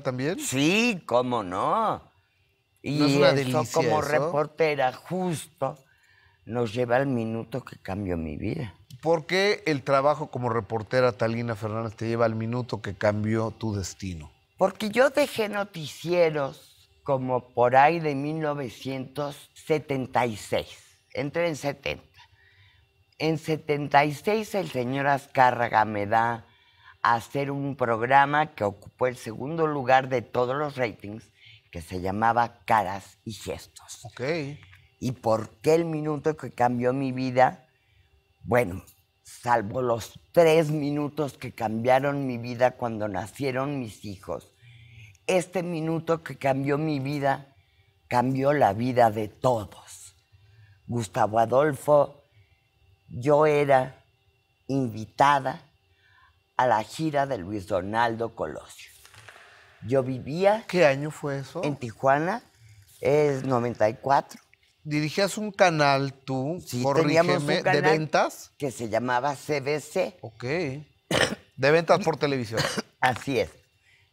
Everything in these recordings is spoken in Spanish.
también? Sí, cómo no. Y eso, como reportera, justo, nos lleva al minuto que cambió mi vida. ¿Por qué el trabajo como reportera, Talina Fernández, te lleva al minuto que cambió tu destino? Porque yo dejé noticieros como por ahí de 1976. Entré en 70. En 76 el señor Azcárraga me da hacer un programa que ocupó el segundo lugar de todos los ratings, que se llamaba Caras y Gestos. Ok. ¿Y por qué el minuto que cambió mi vida? Bueno, salvo los tres minutos que cambiaron mi vida cuando nacieron mis hijos, este minuto que cambió mi vida cambió la vida de todos. Gustavo Adolfo, yo era invitada a la gira de Luis Donaldo Colosio. Yo vivía. ¿Qué año fue eso? En Tijuana, es 94. ¿Dirigías un canal tú, sí, de ventas? Que se llamaba CBC. Ok. De ventas por televisión. Así es.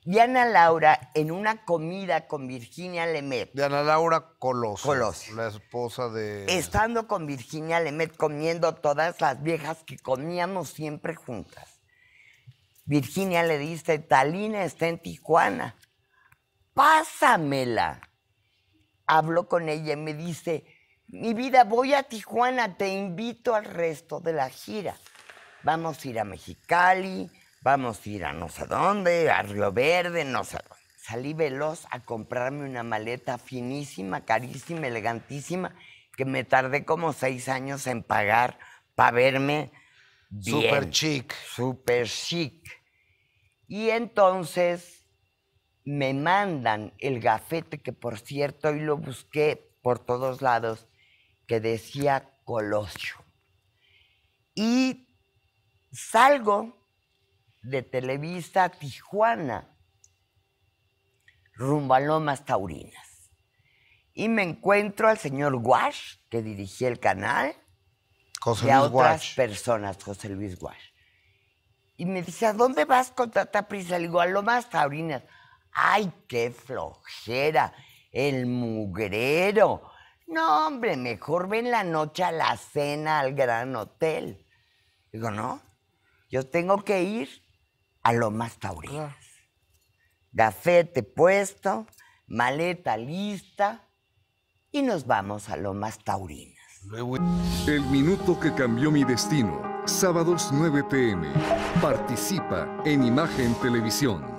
Diana Laura, en una comida con Virginia Lemet. Diana Laura Colosio. Colosio. La esposa de. Estando con Virginia Lemet, comiendo todas las viejas que comíamos siempre juntas Virginia le dice, Talina está en Tijuana, pásamela. Hablo con ella y me dice, mi vida, voy a Tijuana, te invito al resto de la gira. Vamos a ir a Mexicali, vamos a ir a no sé dónde, a Río Verde, no sé dónde. Salí veloz a comprarme una maleta finísima, carísima, elegantísima, que me tardé como seis años en pagar para verme bien. Super chic. Super chic. Y entonces me mandan el gafete, que por cierto hoy lo busqué por todos lados, que decía Colosio. Y salgo de Televisa Tijuana, rumbo a Lomas Taurinas. Y me encuentro al señor Walsh, que dirigía el canal, y a otras personas, José Luis Walsh. Y me dice, ¿a dónde vas con tanta prisa? Le digo, a Lomas Taurinas. ¡Ay, qué flojera! El mugrero. No, hombre, mejor ven la noche a la cena al gran hotel. digo, no, yo tengo que ir a Lomas Taurinas. Gafete puesto, maleta lista y nos vamos a Lomas Taurinas. El minuto que cambió mi destino, sábados 9 pm. Participa en Imagen Televisión.